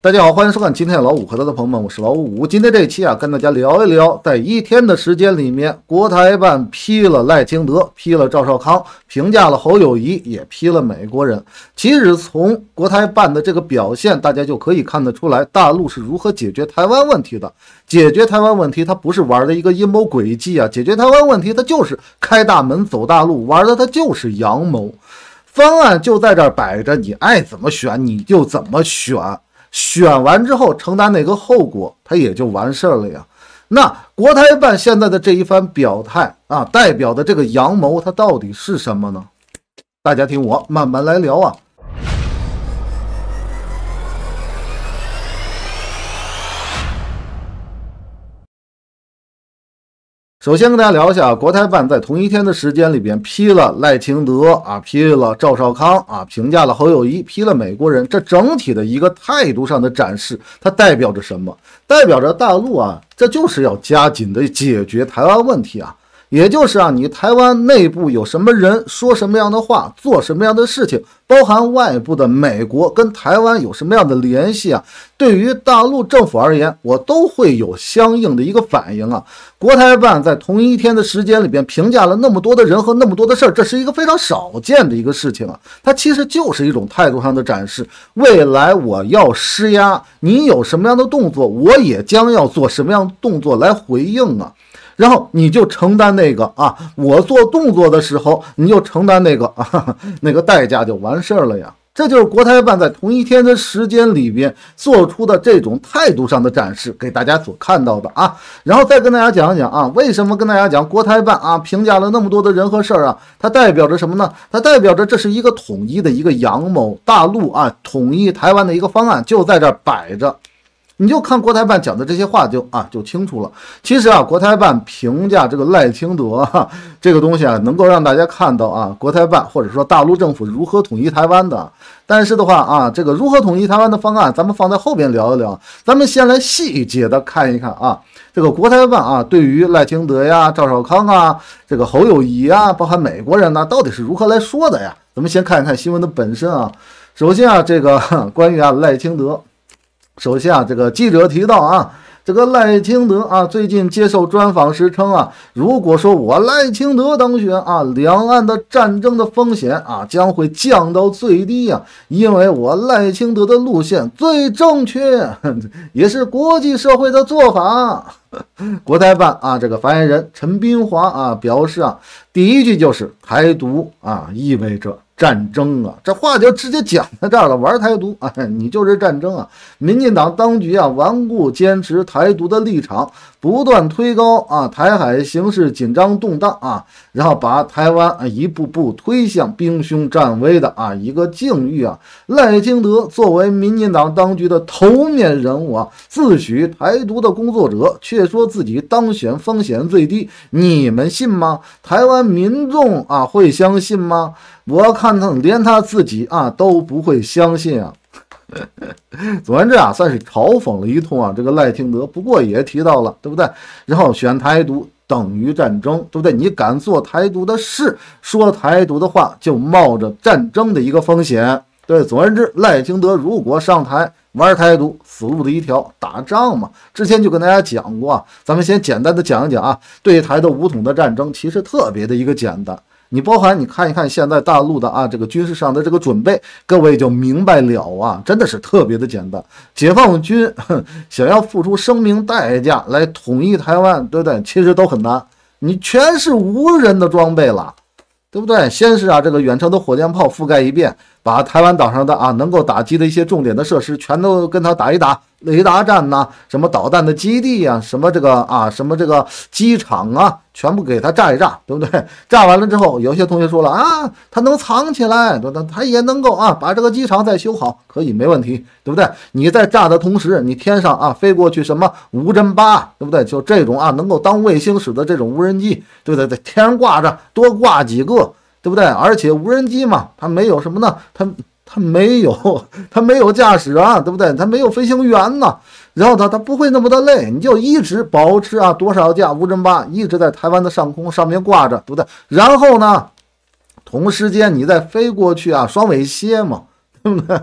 大家好，欢迎收看今天的老五和他的朋友们，我是老五。今天这一期啊，跟大家聊一聊，在一天的时间里面，国台办批了赖清德，批了赵少康，评价了侯友谊，也批了美国人。其实从国台办的这个表现，大家就可以看得出来，大陆是如何解决台湾问题的。解决台湾问题，它不是玩的一个阴谋诡计啊，解决台湾问题，它就是开大门走大路，玩的它就是阳谋。方案就在这儿摆着，你爱怎么选你就怎么选。选完之后承担哪个后果，他也就完事儿了呀。那国台办现在的这一番表态啊，代表的这个阳谋，它到底是什么呢？大家听我慢慢来聊啊。首先跟大家聊一下，国台办在同一天的时间里边批了赖清德啊，批了赵少康啊，评价了侯友谊，批了美国人，这整体的一个态度上的展示，它代表着什么？代表着大陆啊，这就是要加紧的解决台湾问题啊。也就是啊，你台湾内部有什么人说什么样的话，做什么样的事情，包含外部的美国跟台湾有什么样的联系啊？对于大陆政府而言，我都会有相应的一个反应啊。国台办在同一天的时间里边评价了那么多的人和那么多的事儿，这是一个非常少见的一个事情啊。它其实就是一种态度上的展示。未来我要施压，你有什么样的动作，我也将要做什么样的动作来回应啊。然后你就承担那个啊，我做动作的时候，你就承担那个啊，那个代价就完事儿了呀。这就是国台办在同一天的时间里边做出的这种态度上的展示，给大家所看到的啊。然后再跟大家讲一讲啊，为什么跟大家讲国台办啊，评价了那么多的人和事儿啊，它代表着什么呢？它代表着这是一个统一的一个“阳谋，大陆”啊，统一台湾的一个方案就在这儿摆着。你就看国台办讲的这些话，就啊就清楚了。其实啊，国台办评价这个赖清德这个东西啊，能够让大家看到啊，国台办或者说大陆政府如何统一台湾的。但是的话啊，这个如何统一台湾的方案，咱们放在后边聊一聊。咱们先来细节的看一看啊，这个国台办啊，对于赖清德呀、赵少康啊、这个侯友谊啊，包含美国人呢，到底是如何来说的呀？咱们先看一看新闻的本身啊。首先啊，这个 关于啊赖清德。首先啊，这个记者提到啊，这个赖清德啊，最近接受专访时称啊，如果说我赖清德当选啊，两岸的战争的风险啊将会降到最低啊，因为我赖清德的路线 最正确，也是国际社会的做法。国台办啊，这个发言人陈斌华啊表示啊，第一句就是“台独”啊意味着。战争啊，这话就直接讲到这儿了。玩台独，哎，你就是战争啊！民进党当局啊，顽固坚持台独的立场。不断推高啊，台海形势紧张动荡啊，然后把台湾啊一步步推向兵凶战危的啊一个境遇啊。赖清德作为民进党当局的头面人物啊，自诩台独的工作者，却说自己当选风险最低，你们信吗？台湾民众啊会相信吗？我看他连他自己啊都不会相信啊。总而言之啊，算是嘲讽了一通啊，这个赖清德。不过也提到了，对不对？然后选台独等于战争，对不对？你敢做台独的事，说台独的话，就冒着战争的一个风险，对。总而言之，赖清德如果上台玩台独，死路的一条，打仗嘛。之前就跟大家讲过，咱们先简单的讲一讲啊，对台的武统的战争其实特别的一个简单。你包含你看一看现在大陆的啊，这个军事上的这个准备，各位就明白了啊，真的是特别的简单。解放军 想要付出生命代价来统一台湾，对不对？其实都很难。你全是无人的装备了，对不对？先是啊，这个远程的火箭炮覆盖一遍。把台湾岛上的啊，能够打击的一些重点的设施，全都跟他打一打，雷达站呐，什么导弹的基地啊，什么这个啊，什么这个机场啊，全部给他炸一炸，对不对？炸完了之后，有些同学说了啊，他能藏起来，它他也能够啊，把这个机场再修好，可以没问题，对不对？你在炸的同时，你天上啊飞过去什么无人八，对不对？就这种啊，能够当卫星使的这种无人机，对不对？在天上挂着，多挂几个。对不对？而且无人机嘛，它没有什么呢，它它没有，它没有驾驶啊，对不对？它没有飞行员呢。然后它它不会那么的累，你就一直保持啊多少架无人吧，一直在台湾的上空上面挂着，对不对？然后呢，同时间你再飞过去啊，双尾蝎嘛，对不对？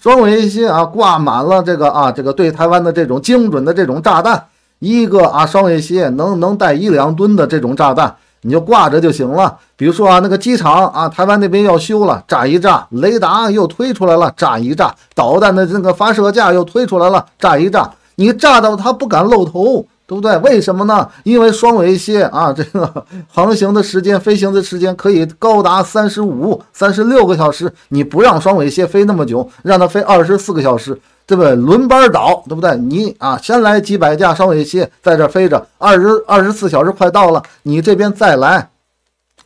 双尾蝎啊，挂满了这个啊，这个对台湾的这种精准的这种炸弹，一个啊双尾蝎能能带一两吨的这种炸弹。你就挂着就行了。比如说啊，那个机场啊，台湾那边要修了，炸一炸；雷达又推出来了，炸一炸；导弹的那个发射架又推出来了，炸一炸。你炸到他不敢露头，对不对？为什么呢？因为双尾蝎啊，这个航行的时间、飞行的时间可以高达三十五、三十六个小时。你不让双尾蝎飞那么久，让它飞二十四个小时。对不对？轮班倒，对不对？你啊，先来几百架双尾蝎在这飞着，二十二十四小时快到了，你这边再来，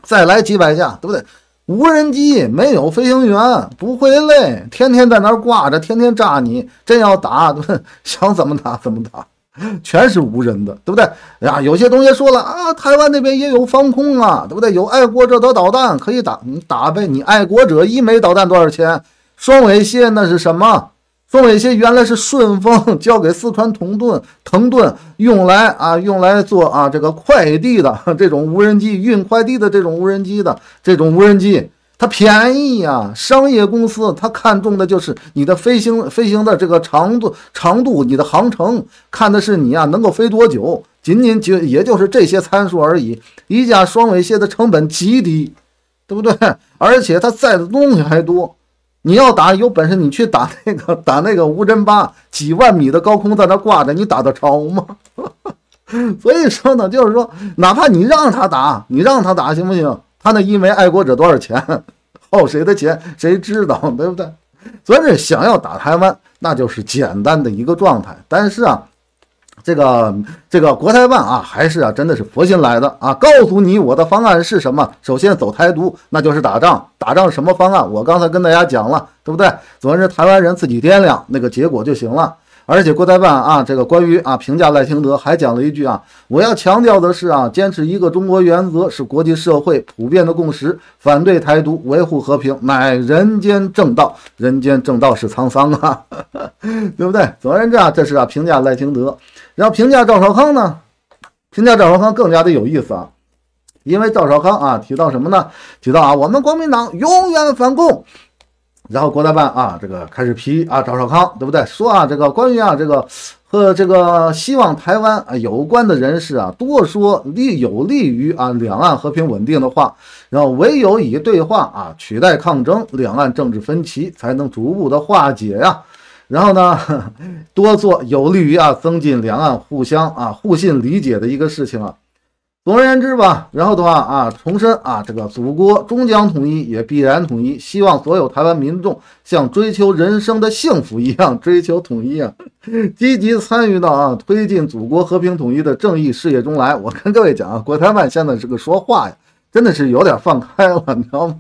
再来几百架，对不对？无人机没有飞行员，不会累，天天在那挂着，天天炸你。真要打，想怎么打怎么打，全是无人的，对不对？呀，有些同学说了啊，台湾那边也有防空啊，对不对？有爱国者的导弹可以打，你打呗，你爱国者一枚导弹多少钱？双尾蝎那是什么？双尾蝎原来是顺丰交给四川同盾、腾盾用来啊用来做啊这个快递的这种无人机运快递的这种无人机的这种无人机，它便宜呀！商业公司它看中的就是你的飞行飞行的这个长度长度，你的航程看的是你啊能够飞多久，仅仅就也就是这些参数而已。一架双尾蝎的成本极低，对不对？而且它载的东西还多。你要打，有本事你去打那个，打那个无侦八，几万米的高空在那挂着，你打得着吗？所以说呢，就是说，哪怕你让他打，你让他打行不行？他那一枚爱国者多少钱？耗 谁的钱，谁知道，对不对？所以想要打台湾，那就是简单的一个状态。但是啊。这个这个国台办啊，还是啊，真的是佛心来的啊！告诉你我的方案是什么？首先走台独，那就是打仗。打仗什么方案？我刚才跟大家讲了，对不对？总之台湾人自己掂量那个结果就行了。而且国台办啊，这个关于啊评价赖清德还讲了一句啊：我要强调的是啊，坚持一个中国原则是国际社会普遍的共识，反对台独，维护和平乃人间正道。人间正道是沧桑啊，对不对？总而言之啊，这是啊评价赖清德。然后评价赵少康呢？评价赵少康更加的有意思啊，因为赵少康啊提到什么呢？提到啊，我们国民党永远反共。然后国台办啊，这个开始批啊赵少康，对不对？说啊，这个关于啊这个和这个希望台湾啊有关的人士啊，多说利有利于啊两岸和平稳定的话。然后唯有以对话啊取代抗争，两岸政治分歧才能逐步的化解呀。然后呢，多做有利于啊增进两岸互相啊互信理解的一个事情啊。总而言之吧，然后的话啊，重申啊，这个祖国终将统一，也必然统一。希望所有台湾民众像追求人生的幸福一样追求统一啊，积极参与到啊推进祖国和平统一的正义事业中来。我跟各位讲啊，国台办现在是个说话呀。真的是有点放开了，你知道吗？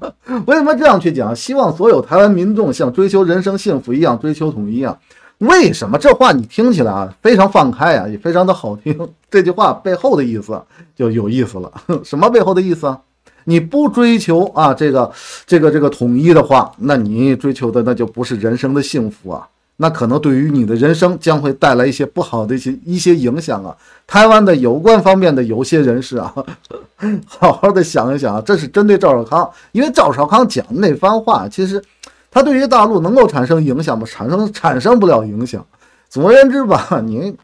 为什么这样去讲？希望所有台湾民众像追求人生幸福一样追求统一啊？为什么这话你听起来啊非常放开啊，也非常的好听？这句话背后的意思 就有意思了。什么背后的意思？你不追求啊这个这个这个统一的话，那你追求的那就不是人生的幸福啊。那可能对于你的人生将会带来一些不好的一些一些影响啊！台湾的有关方面的有些人士啊，好好的想一想啊，这是针对赵少康，因为赵少康讲那番话，其实他对于大陆能够产生影响吗？产生产生不了影响。总而言之吧，你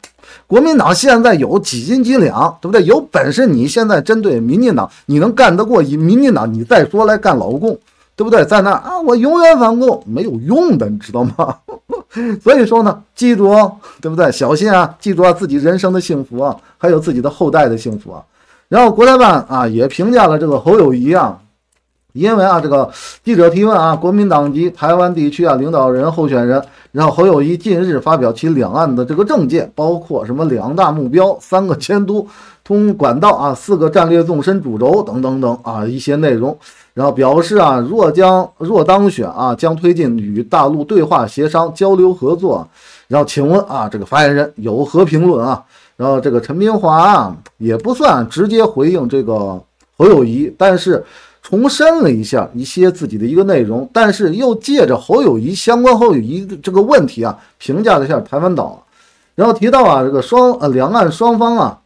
国民党现在有几斤几两，对不对？有本事你现在针对民进党，你能干得过以民进党？你再说来干老共，对不对？在那啊，我永远反共没有用的，你知道吗？所以说呢，记住哦，对不对？小心啊，记住啊，自己人生的幸福啊，还有自己的后代的幸福啊。然后，国台办啊也评价了这个侯友谊啊。因为啊，这个记者提问啊，国民党及台湾地区啊领导人候选人，然后侯友谊近日发表其两岸的这个政见，包括什么两大目标、三个迁都通管道啊、四个战略纵深主轴等等等啊一些内容，然后表示啊，若将若当选啊，将推进与大陆对话协商交流合作。然后请问啊，这个发言人有何评论啊？然后这个陈明华啊，也不算直接回应这个侯友谊，但是。重申了一下一些自己的一个内容，但是又借着侯友谊相关侯友谊这个问题啊，评价了一下台湾岛，然后提到啊，这个双呃两岸双方啊，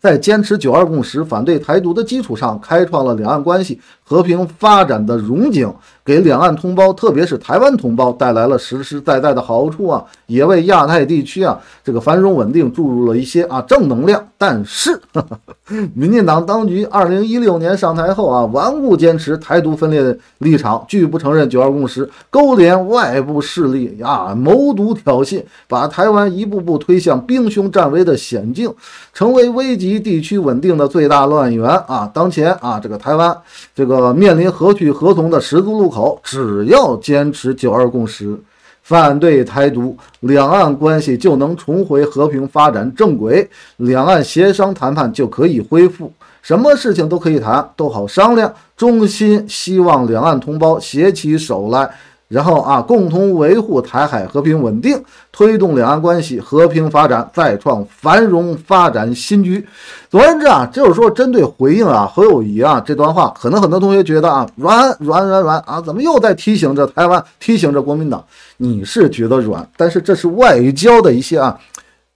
在坚持九二共识、反对台独的基础上，开创了两岸关系和平发展的融景。给两岸同胞，特别是台湾同胞带来了实实在在的好处啊，也为亚太地区啊这个繁荣稳定注入了一些啊正能量。但是，民进党当局二零一六年上台后啊，顽固坚持台独分裂立场，拒不承认九二共识，勾连外部势力啊，谋独挑衅，把台湾一步步推向兵凶战危的险境，成为危及地区稳定的最大乱源啊。当前啊，这个台湾这个面临何去何从的十字路口。只要坚持“九二共识”，反对台独，两岸关系就能重回和平发展正轨，两岸协商谈判就可以恢复，什么事情都可以谈，都好商量。衷心希望两岸同胞携起手来。然后啊，共同维护台海和平稳定，推动两岸关系和平发展，再创繁荣发展新局。总而言之啊，就是说，针对回应啊，何友谊啊这段话，可能很多同学觉得啊，软软软软啊，怎么又在提醒着台湾，提醒着国民党？你是觉得软，但是这是外交的一些啊，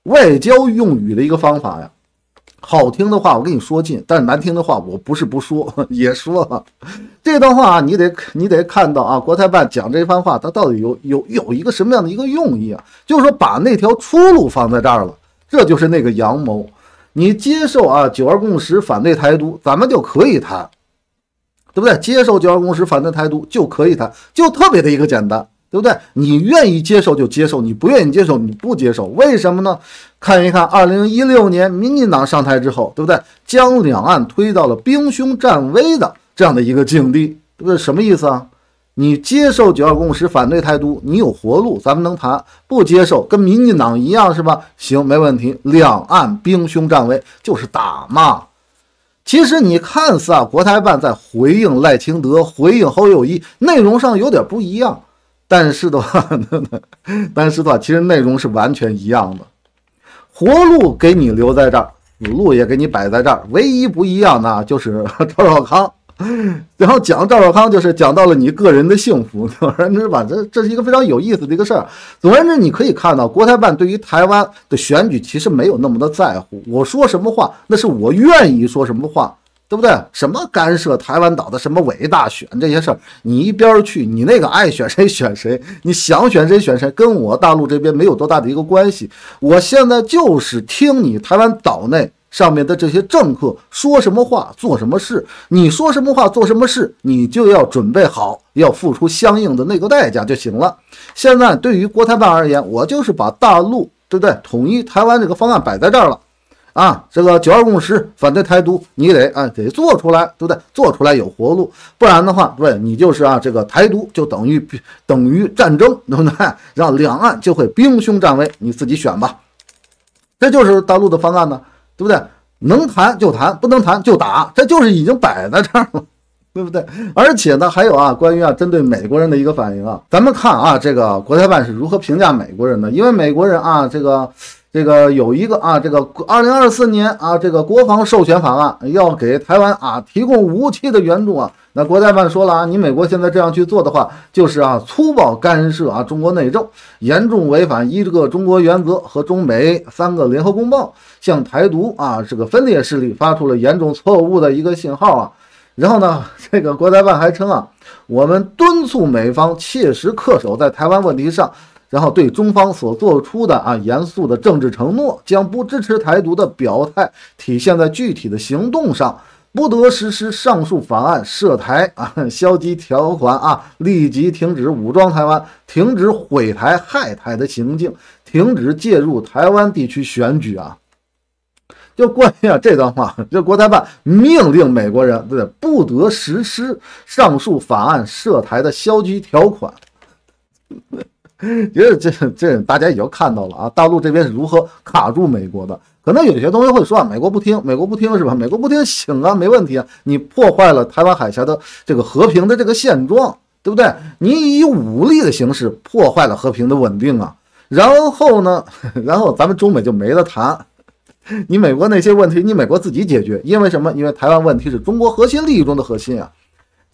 外交用语的一个方法呀。好听的话我跟你说尽，但是难听的话我不是不说，也说了。这段话你得你得看到啊，国台办讲这番话，他到底有有有一个什么样的一个用意啊？就是说把那条出路放在这儿了，这就是那个阳谋。你接受啊九二共识反对台独，咱们就可以谈，对不对？接受九二共识反对台独就可以谈，就特别的一个简单，对不对？你愿意接受就接受，你不愿意接受你不接受，为什么呢？看一看，二零一六年民进党上台之后，对不对？将两岸推到了兵凶战危的这样的一个境地，对不对？什么意思啊？你接受九二共识，反对台独，你有活路，咱们能谈；不接受，跟民进党一样，是吧？行，没问题。两岸兵凶战危，就是打嘛。其实你看似啊，国台办在回应赖清德，回应侯友谊，内容上有点不一样，但是的话，但是的话，其实内容是完全一样的。活路给你留在这儿，死路也给你摆在这儿。唯一不一样的就是 赵少康，然后讲赵少康就是讲到了你个人的幸福，总而之吧？这这是一个非常有意思的一个事儿。总而言之，你可以看到国台办对于台湾的选举其实没有那么的在乎。我说什么话，那是我愿意说什么话。对不对？什么干涉台湾岛的什么伟大选这些事儿，你一边去，你那个爱选谁选谁，你想选谁选谁，跟我大陆这边没有多大的一个关系。我现在就是听你台湾岛内上面的这些政客说什么话，做什么事，你说什么话，做什么事，你就要准备好要付出相应的那个代价就行了。现在对于国台办而言，我就是把大陆对不对统一台湾这个方案摆在这儿了。啊，这个九二共识反对台独，你得啊得做出来，对不对？做出来有活路，不然的话，对，你就是啊这个台独就等于等于战争，对不对？让两岸就会兵凶战危，你自己选吧。这就是大陆的方案呢，对不对？能谈就谈，不能谈就打，这就是已经摆在这儿了，对不对？而且呢，还有啊，关于啊针对美国人的一个反应啊，咱们看啊这个国台办是如何评价美国人的，因为美国人啊这个。这个有一个啊，这个二零二四年啊，这个国防授权法案要给台湾啊提供武器的援助啊。那国台办说了啊，你美国现在这样去做的话，就是啊粗暴干涉啊中国内政，严重违反一个中国原则和中美三个联合公报，向台独啊这个分裂势力发出了严重错误的一个信号啊。然后呢，这个国台办还称啊，我们敦促美方切实恪守在台湾问题上。然后对中方所做出的啊严肃的政治承诺，将不支持台独的表态体现在具体的行动上，不得实施上述法案涉台啊消极条款啊，立即停止武装台湾，停止毁台害台的行径，停止介入台湾地区选举啊。就关于啊这段话，就国台办命令美国人不得实施上述法案涉台的消极条款。因 为这这大家已经看到了啊，大陆这边是如何卡住美国的。可能有些东西会说啊，美国不听，美国不听是吧？美国不听行啊，没问题啊。你破坏了台湾海峡的这个和平的这个现状，对不对？你以武力的形式破坏了和平的稳定啊。然后呢，然后咱们中美就没得谈。你美国那些问题，你美国自己解决。因为什么？因为台湾问题是中国核心利益中的核心啊。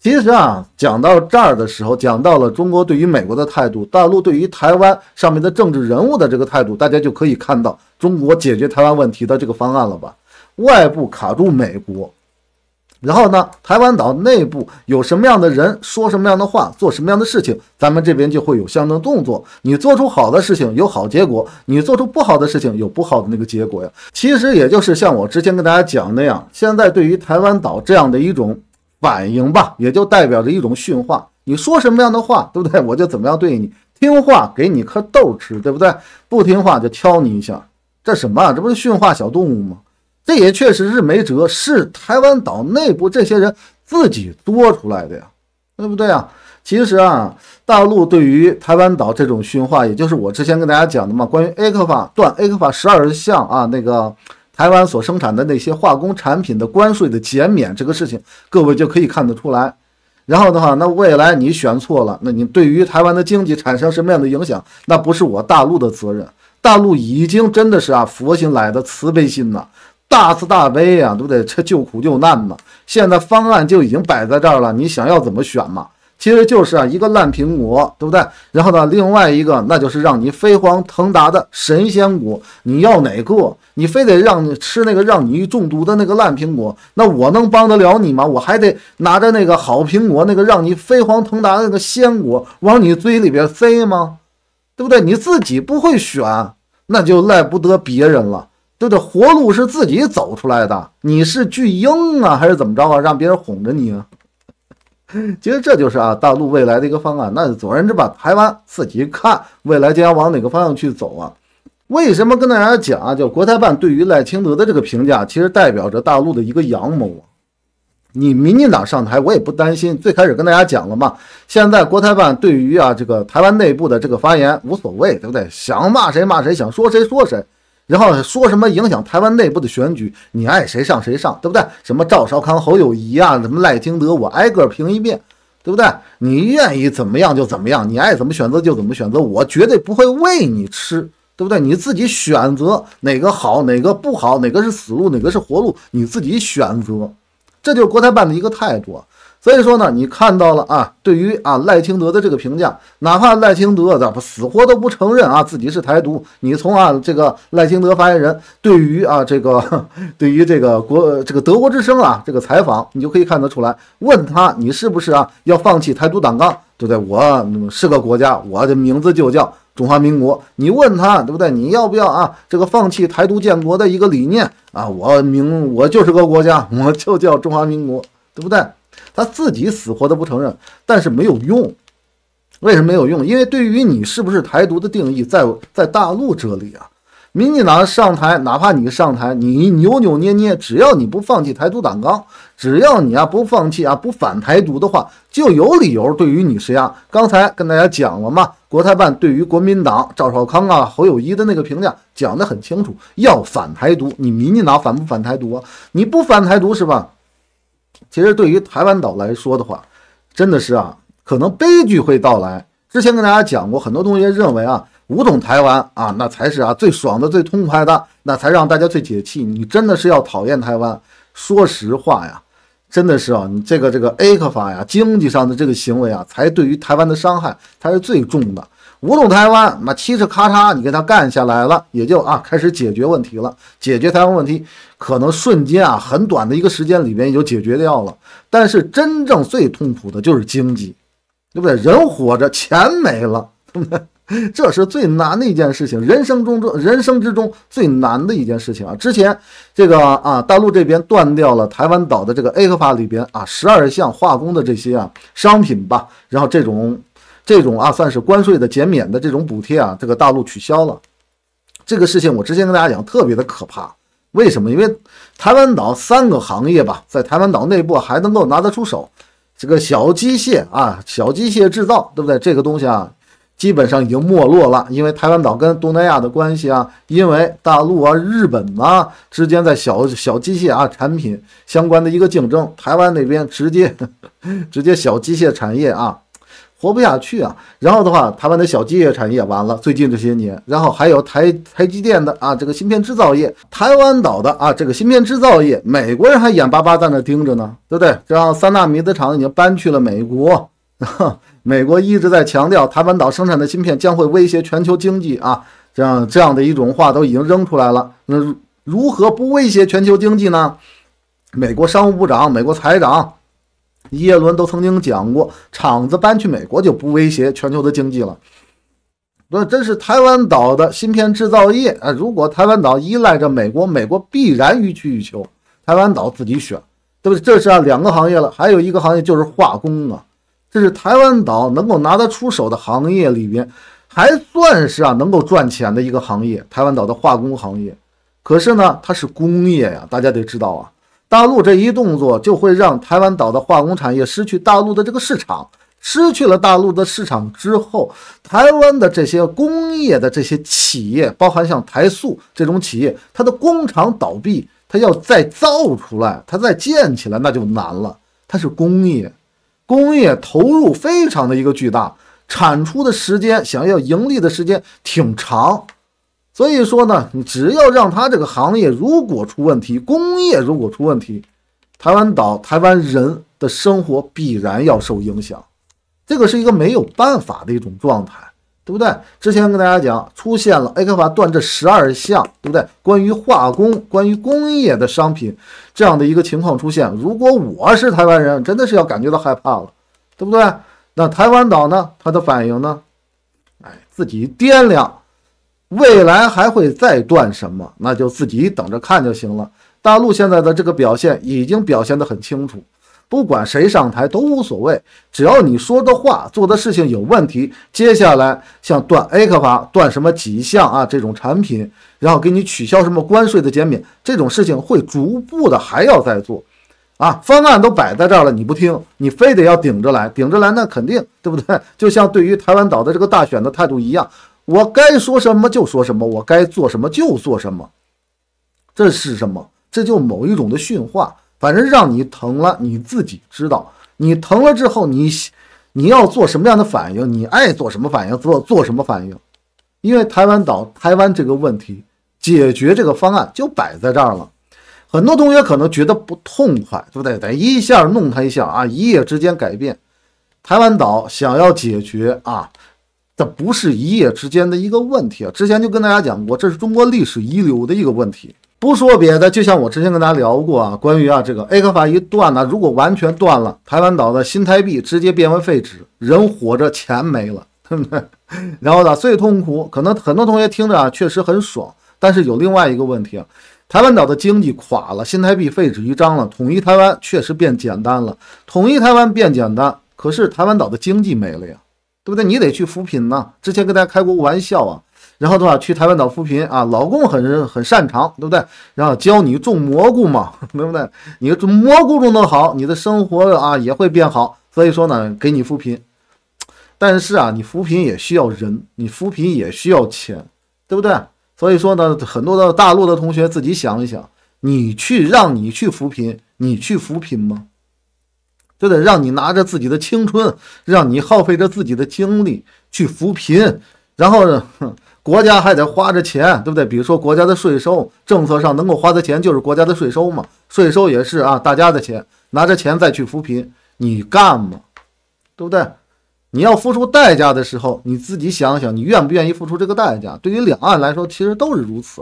其实啊，讲到这儿的时候，讲到了中国对于美国的态度，大陆对于台湾上面的政治人物的这个态度，大家就可以看到中国解决台湾问题的这个方案了吧？外部卡住美国，然后呢，台湾岛内部有什么样的人说什么样的话，做什么样的事情，咱们这边就会有相应的动作。你做出好的事情有好结果，你做出不好的事情有不好的那个结果呀。其实也就是像我之前跟大家讲那样，现在对于台湾岛这样的一种。反应吧，也就代表着一种驯化。你说什么样的话，对不对？我就怎么样对你。听话，给你颗豆吃，对不对？不听话就敲你一下。这什么？这不是驯化小动物吗？这也确实是没辙，是台湾岛内部这些人自己多出来的呀，对不对啊？其实啊，大陆对于台湾岛这种驯化，也就是我之前跟大家讲的嘛，关于 A 克法断 A 克法十二项啊那个。台湾所生产的那些化工产品的关税的减免这个事情，各位就可以看得出来。然后的话，那未来你选错了，那你对于台湾的经济产生什么样的影响，那不是我大陆的责任。大陆已经真的是啊，佛心来的慈悲心呐，大慈大悲呀，对不对？这救苦救难嘛。现在方案就已经摆在这儿了，你想要怎么选嘛？其实就是啊，一个烂苹果，对不对？然后呢，另外一个那就是让你飞黄腾达的神仙果，你要哪个？你非得让你吃那个让你中毒的那个烂苹果？那我能帮得了你吗？我还得拿着那个好苹果，那个让你飞黄腾达的那个仙果往你嘴里边塞吗？对不对？你自己不会选，那就赖不得别人了，对不对？活路是自己走出来的。你是巨婴啊，还是怎么着啊？让别人哄着你？其实这就是啊，大陆未来的一个方案。那总而言之吧，台湾自己看未来将要往哪个方向去走啊？为什么跟大家讲，啊？就国台办对于赖清德的这个评价，其实代表着大陆的一个阳谋啊！你民进党上台，我也不担心。最开始跟大家讲了嘛，现在国台办对于啊这个台湾内部的这个发言无所谓，对不对？想骂谁骂谁，想说谁说谁。然后说什么影响台湾内部的选举，你爱谁上谁上，对不对？什么赵少康、侯友谊啊，什么赖清德，我挨个评一遍，对不对？你愿意怎么样就怎么样，你爱怎么选择就怎么选择，我绝对不会喂你吃，对不对？你自己选择哪个好，哪个不好，哪个是死路，哪个是活路，你自己选择，这就是国台办的一个态度。所以说呢，你看到了啊？对于啊赖清德的这个评价，哪怕赖清德咋不死活都不承认啊自己是台独。你从啊这个赖清德发言人对于啊这个 对于这个国这个德国之声啊这个采访，你就可以看得出来，问他你是不是啊要放弃台独党纲，对不对？我是个国家，我的名字就叫中华民国。你问他对不对？你要不要啊这个放弃台独建国的一个理念啊？我名我就是个国家，我就叫中华民国，对不对？他自己死活都不承认，但是没有用。为什么没有用？因为对于你是不是台独的定义，在在大陆这里啊，民进党上台，哪怕你上台，你扭扭捏捏，只要你不放弃台独党纲，只要你啊不放弃啊不反台独的话，就有理由对于你施压。刚才跟大家讲了嘛，国台办对于国民党赵少康啊、侯友谊的那个评价讲得很清楚，要反台独，你民进党反不反台独？你不反台独是吧？其实对于台湾岛来说的话，真的是啊，可能悲剧会到来。之前跟大家讲过，很多同学认为啊，武统台湾啊，那才是啊最爽的、最痛快的，那才让大家最解气。你真的是要讨厌台湾？说实话呀。真的是啊，你这个这个 A 克法呀，经济上的这个行为啊，才对于台湾的伤害，才是最重的。无统台湾那七哧咔嚓，你跟他干下来了，也就啊开始解决问题了。解决台湾问题，可能瞬间啊很短的一个时间里边也就解决掉了。但是真正最痛苦的就是经济，对不对？人活着，钱没了。对对？不 这是最难的一件事情，人生中中人生之中最难的一件事情啊！之前这个啊，大陆这边断掉了台湾岛的这个 A 合法里边啊，十二项化工的这些啊商品吧，然后这种这种啊，算是关税的减免的这种补贴啊，这个大陆取消了这个事情，我之前跟大家讲特别的可怕，为什么？因为台湾岛三个行业吧，在台湾岛内部还能够拿得出手，这个小机械啊，小机械制造，对不对？这个东西啊。基本上已经没落了，因为台湾岛跟东南亚的关系啊，因为大陆啊、日本啊、之间在小小机械啊产品相关的一个竞争，台湾那边直接 直接小机械产业啊活不下去啊。然后的话，台湾的小机械产业完了，最近这些年，然后还有台台积电的啊这个芯片制造业，台湾岛的啊这个芯片制造业，美国人还眼巴巴在那盯着呢，对不对？让三大迷子厂已经搬去了美国。美国一直在强调，台湾岛生产的芯片将会威胁全球经济啊，这样这样的一种话都已经扔出来了。那如何不威胁全球经济呢？美国商务部长、美国财长耶伦都曾经讲过，厂子搬去美国就不威胁全球的经济了。那真是台湾岛的芯片制造业啊！如果台湾岛依赖着美国，美国必然予取予求，台湾岛自己选，对不？这是啊，两个行业了，还有一个行业就是化工啊。这是台湾岛能够拿得出手的行业里边，还算是啊能够赚钱的一个行业。台湾岛的化工行业，可是呢它是工业呀，大家得知道啊。大陆这一动作，就会让台湾岛的化工产业失去大陆的这个市场。失去了大陆的市场之后，台湾的这些工业的这些企业，包含像台塑这种企业，它的工厂倒闭，它要再造出来，它再建起来那就难了。它是工业。工业投入非常的一个巨大，产出的时间想要盈利的时间挺长，所以说呢，你只要让他这个行业如果出问题，工业如果出问题，台湾岛台湾人的生活必然要受影响，这个是一个没有办法的一种状态。对不对？之前跟大家讲，出现了 A 克法断这十二项，对不对？关于化工、关于工业的商品这样的一个情况出现，如果我是台湾人，真的是要感觉到害怕了，对不对？那台湾岛呢？它的反应呢？哎，自己掂量，未来还会再断什么？那就自己等着看就行了。大陆现在的这个表现已经表现得很清楚。不管谁上台都无所谓，只要你说的话、做的事情有问题，接下来像断 A 克法、断什么几项啊这种产品，然后给你取消什么关税的减免，这种事情会逐步的还要再做，啊，方案都摆在这儿了，你不听，你非得要顶着来，顶着来那肯定对不对？就像对于台湾岛的这个大选的态度一样，我该说什么就说什么，我该做什么就做什么，这是什么？这就某一种的驯化。反正让你疼了，你自己知道。你疼了之后，你你要做什么样的反应？你爱做什么反应，做做什么反应？因为台湾岛、台湾这个问题解决这个方案就摆在这儿了。很多同学可能觉得不痛快，对不对？得一下弄他一下啊，一夜之间改变台湾岛，想要解决啊，这不是一夜之间的一个问题啊。之前就跟大家讲过，这是中国历史遗留的一个问题。不说别的，就像我之前跟大家聊过啊，关于啊这个 A 股法一断呢，如果完全断了，台湾岛的新台币直接变为废纸，人活着钱没了，对不对？然后呢，最痛苦，可能很多同学听着啊，确实很爽，但是有另外一个问题啊，台湾岛的经济垮了，新台币废纸一张了，统一台湾确实变简单了，统一台湾变简单，可是台湾岛的经济没了呀，对不对？你得去扶贫呢。之前跟大家开过玩笑啊。然后的话，去台湾岛扶贫啊，老公很很擅长，对不对？然后教你种蘑菇嘛，对不对？你种蘑菇种得好，你的生活啊也会变好。所以说呢，给你扶贫。但是啊，你扶贫也需要人，你扶贫也需要钱，对不对？所以说呢，很多的大陆的同学自己想一想，你去让你去扶贫，你去扶贫吗？就得让你拿着自己的青春，让你耗费着自己的精力去扶贫，然后。国家还得花着钱，对不对？比如说国家的税收政策上能够花的钱，就是国家的税收嘛。税收也是啊，大家的钱拿着钱再去扶贫，你干嘛？对不对？你要付出代价的时候，你自己想想，你愿不愿意付出这个代价？对于两岸来说，其实都是如此。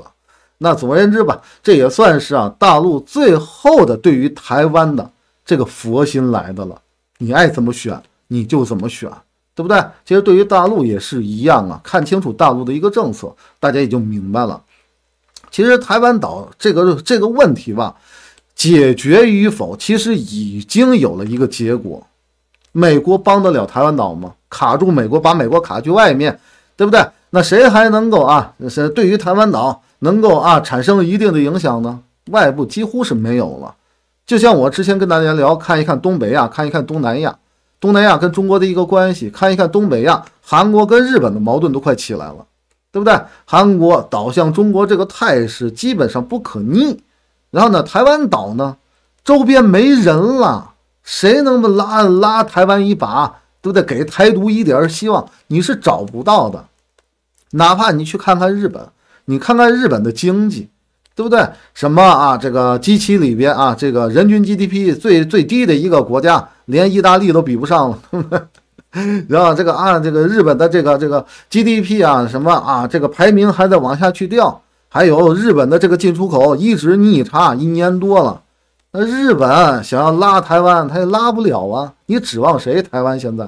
那总而言之吧，这也算是啊，大陆最后的对于台湾的这个佛心来的了。你爱怎么选，你就怎么选。对不对？其实对于大陆也是一样啊，看清楚大陆的一个政策，大家也就明白了。其实台湾岛这个这个问题吧，解决与否，其实已经有了一个结果。美国帮得了台湾岛吗？卡住美国，把美国卡去外面，对不对？那谁还能够啊？是对于台湾岛能够啊产生一定的影响呢？外部几乎是没有了。就像我之前跟大家聊，看一看东北亚，看一看东南亚。东南亚跟中国的一个关系，看一看东北亚，韩国跟日本的矛盾都快起来了，对不对？韩国倒向中国这个态势基本上不可逆。然后呢，台湾岛呢，周边没人了，谁能不拉拉台湾一把？对不对？给台独一点希望，你是找不到的。哪怕你去看看日本，你看看日本的经济，对不对？什么啊？这个机器里边啊，这个人均 GDP 最最低的一个国家。连意大利都比不上了，然后这个按这个日本的这个这个 GDP 啊，什么啊，这个排名还在往下去掉。还有日本的这个进出口一直逆差一年多了，那日本想要拉台湾，他也拉不了啊！你指望谁？台湾现在，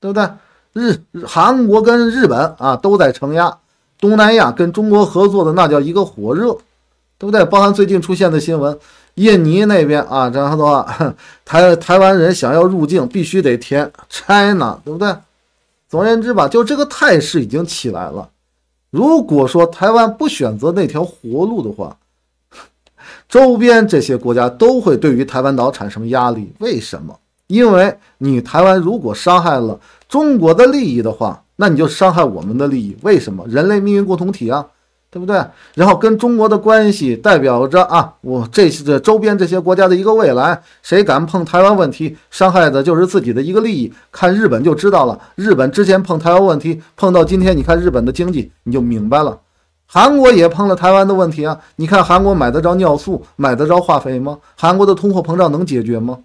对不对？日韩国跟日本啊都在承压，东南亚跟中国合作的那叫一个火热，对不对？包含最近出现的新闻。印尼那边啊，这样的话，台台湾人想要入境必须得填 China，对不对？总而言之吧，就这个态势已经起来了。如果说台湾不选择那条活路的话，周边这些国家都会对于台湾岛产生压力。为什么？因为你台湾如果伤害了中国的利益的话，那你就伤害我们的利益。为什么？人类命运共同体啊。对不对？然后跟中国的关系代表着啊，我这些这周边这些国家的一个未来。谁敢碰台湾问题，伤害的就是自己的一个利益。看日本就知道了，日本之前碰台湾问题，碰到今天，你看日本的经济，你就明白了。韩国也碰了台湾的问题啊，你看韩国买得着尿素，买得着化肥吗？韩国的通货膨胀能解决吗？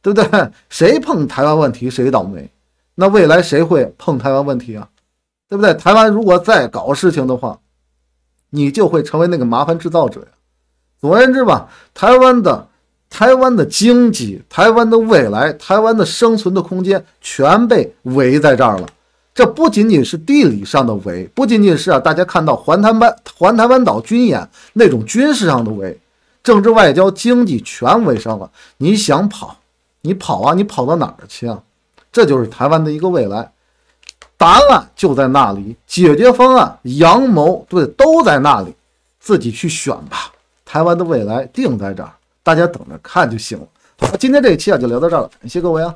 对不对？谁碰台湾问题，谁倒霉。那未来谁会碰台湾问题啊？对不对？台湾如果再搞事情的话。你就会成为那个麻烦制造者。总而言之吧，台湾的台湾的经济、台湾的未来、台湾的生存的空间，全被围在这儿了。这不仅仅是地理上的围，不仅仅是啊，大家看到环台湾环台湾岛军演那种军事上的围，政治、外交、经济全围上了。你想跑，你跑啊，你跑到哪儿去啊？这就是台湾的一个未来。答案就在那里，解决方案、阳谋，对都在那里，自己去选吧。台湾的未来定在这儿，大家等着看就行了。好，今天这一期啊，就聊到这儿了，感谢各位啊。